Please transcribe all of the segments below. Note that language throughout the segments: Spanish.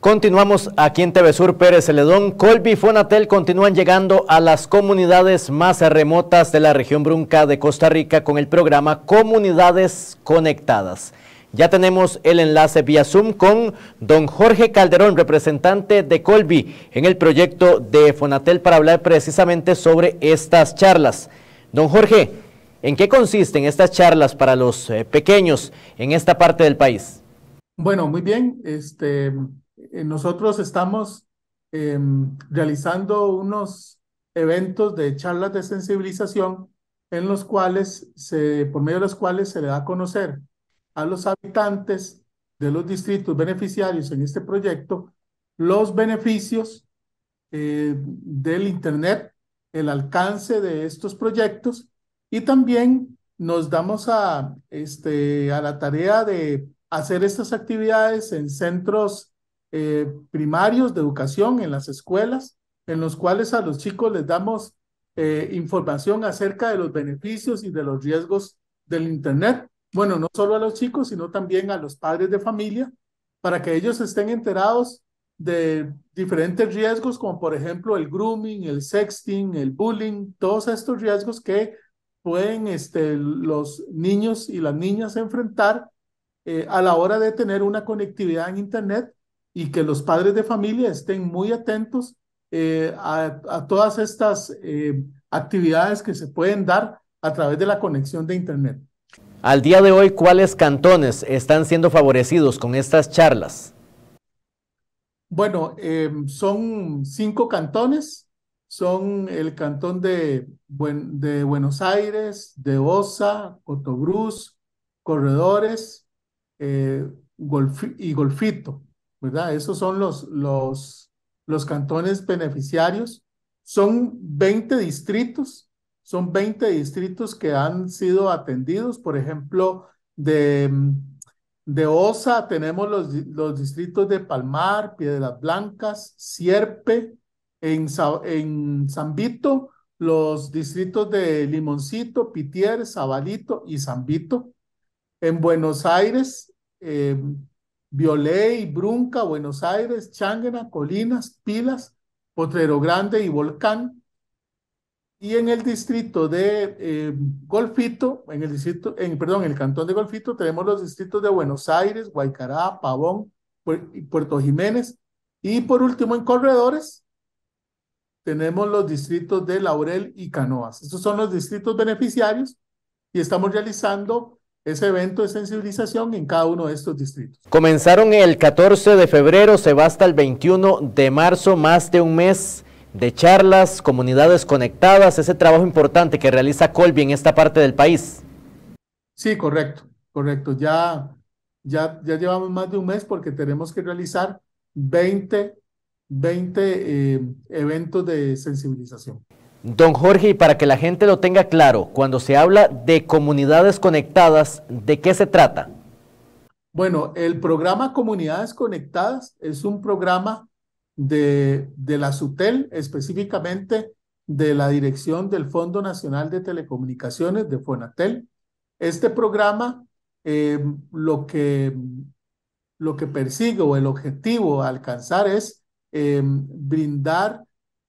Continuamos aquí en TV Sur Pérez Celedón. Colby y Fonatel continúan llegando a las comunidades más remotas de la región brunca de Costa Rica con el programa Comunidades Conectadas. Ya tenemos el enlace vía Zoom con don Jorge Calderón, representante de Colby en el proyecto de Fonatel para hablar precisamente sobre estas charlas. Don Jorge, ¿en qué consisten estas charlas para los eh, pequeños en esta parte del país? Bueno, muy bien. Este, eh, nosotros estamos em, realizando unos eventos de charlas de sensibilización en los cuales se, por medio de los cuales se le da a conocer a los habitantes de los distritos beneficiarios en este proyecto los beneficios eh, del Internet, el alcance de estos proyectos y también nos damos a, este, a la tarea de hacer estas actividades en centros eh, primarios de educación en las escuelas, en los cuales a los chicos les damos eh, información acerca de los beneficios y de los riesgos del Internet. Bueno, no solo a los chicos, sino también a los padres de familia, para que ellos estén enterados de diferentes riesgos, como por ejemplo el grooming, el sexting, el bullying, todos estos riesgos que pueden este, los niños y las niñas enfrentar eh, a la hora de tener una conectividad en Internet y que los padres de familia estén muy atentos eh, a, todas estas eh, actividades que se pueden dar a través de la conexión de Internet. Al día de hoy, ¿cuáles cantones están siendo favorecidos con estas charlas? Bueno, eh, son cinco cantones. Son el cantón de, Buenos Aires, de Osa, Cotobruz, Corredores y Golfito. ¿verdad? Esos son los, los, los cantones beneficiarios. Son 20 distritos, son 20 distritos que han sido atendidos. Por ejemplo, de, de OSA tenemos los, los distritos de Palmar, Piedras Blancas, Sierpe, en, en San Vito, los distritos de Limoncito, Pitier, Zabalito y San Vito. En Buenos Aires, eh, Violey, Brunca, Buenos Aires, Changuena, Colinas, Pilas, Potrero Grande y Volcán. Y en el distrito de eh, Golfito, en el distrito, en, perdón, en el cantón de Golfito tenemos los distritos de Buenos Aires, Guaycará, Pavón, Puerto Jiménez. Y por último, en corredores, tenemos los distritos de Laurel y Canoas. Estos son los distritos beneficiarios y estamos realizando ese evento de sensibilización en cada uno de estos distritos. Comenzaron el 14 de febrero, se va hasta el 21 de marzo, más de un mes de charlas, comunidades conectadas, ese trabajo importante que realiza Colby en esta parte del país. Sí, correcto, correcto. Ya, ya, ya llevamos más de un mes porque tenemos que realizar 20, eh, eventos de sensibilización. Don Jorge, y para que la gente lo tenga claro, cuando se habla de comunidades conectadas, ¿de qué se trata? Bueno, el programa Comunidades Conectadas es un programa de, la SUTEL, específicamente de la dirección del Fondo Nacional de Telecomunicaciones, de FONATEL. Este programa eh, lo, que, lo que persigue o el objetivo alcanzar es eh, brindar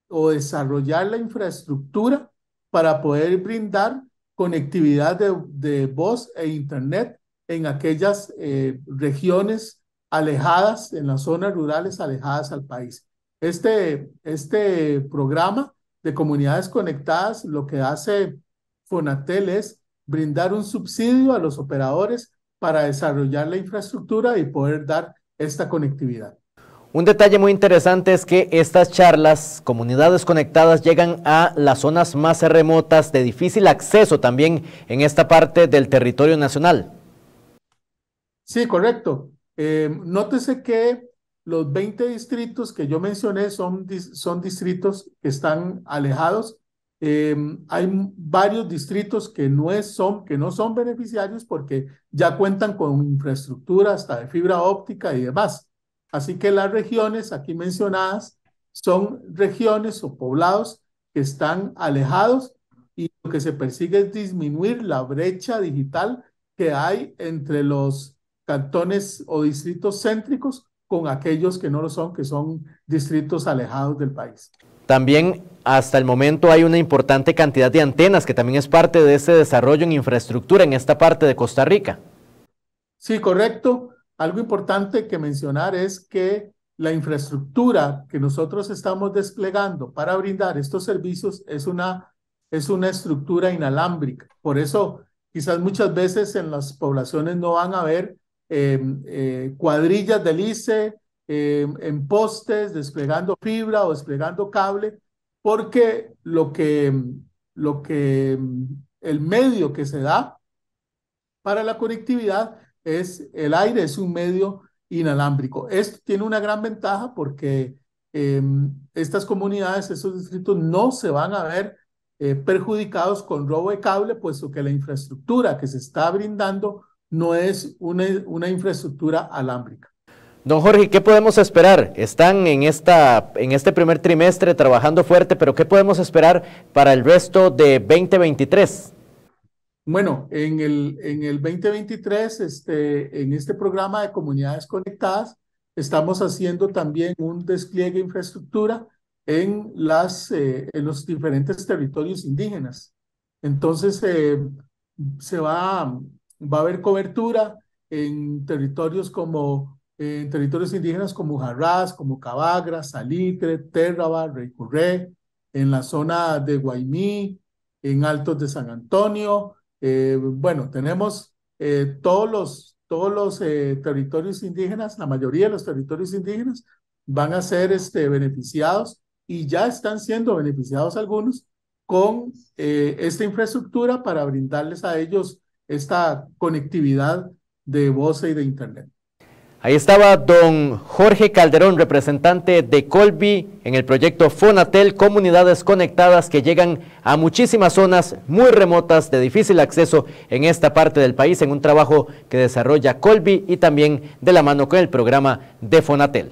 o desarrollar la infraestructura para poder brindar conectividad de, voz e internet en aquellas eh, regiones alejadas, en las zonas rurales alejadas al país. Este, este programa de comunidades conectadas lo que hace Fonatel es brindar un subsidio a los operadores para desarrollar la infraestructura y poder dar esta conectividad. Un detalle muy interesante es que estas charlas, comunidades conectadas, llegan a las zonas más remotas de difícil acceso también en esta parte del territorio nacional. Sí, correcto. Eh, nótese que los 20 distritos que yo mencioné son, son distritos que están alejados. Em, hay varios distritos que no, son, que no son beneficiarios porque ya cuentan con infraestructura hasta de fibra óptica y demás. Así que las regiones aquí mencionadas son regiones o poblados que están alejados y lo que se persigue es disminuir la brecha digital que hay entre los cantones o distritos céntricos con aquellos que no lo son, que son distritos alejados del país. También hasta el momento hay una importante cantidad de antenas que también es parte de ese desarrollo en infraestructura en esta parte de Costa Rica. Sí, correcto. Algo importante que mencionar es que la infraestructura que nosotros estamos desplegando para brindar estos servicios es una, es una estructura inalámbrica. Por eso, quizás muchas veces en las poblaciones no van a ver em, eh, cuadrillas de lice em, en postes, desplegando fibra o desplegando cable, porque lo que, lo que em, el medio que se da para la conectividad es el aire, es un medio inalámbrico. Esto tiene una gran ventaja porque em, estas comunidades, estos distritos no se van a ver eh, perjudicados con robo de cable, puesto que la infraestructura que se está brindando no es una, una infraestructura alámbrica. Don Jorge, ¿qué podemos esperar? Están en, esta, en este primer trimestre trabajando fuerte, pero ¿qué podemos esperar para el resto de 2023? Bueno, en el, en el 2023, este, en este programa de comunidades conectadas, estamos haciendo también un despliegue de infraestructura en, las, eh, en los diferentes territorios indígenas. Entonces, eh, se va, va a haber cobertura en territorios como en territorios indígenas como Jarrás, como Cabagra, Salitre, Térraba, Reycurré, en la zona de Guaymí, en Altos de San Antonio, eh, bueno, tenemos eh, todos los, todos los eh, territorios indígenas, la mayoría de los territorios indígenas van a ser este, beneficiados y ya están siendo beneficiados algunos con esta infraestructura para brindarles a ellos esta conectividad de voz y de Internet. Ahí estaba don Jorge Calderón, representante de Colby en el proyecto Fonatel, comunidades conectadas que llegan a muchísimas zonas muy remotas de difícil acceso en esta parte del país, en un trabajo que desarrolla Colby y también de la mano con el programa de Fonatel.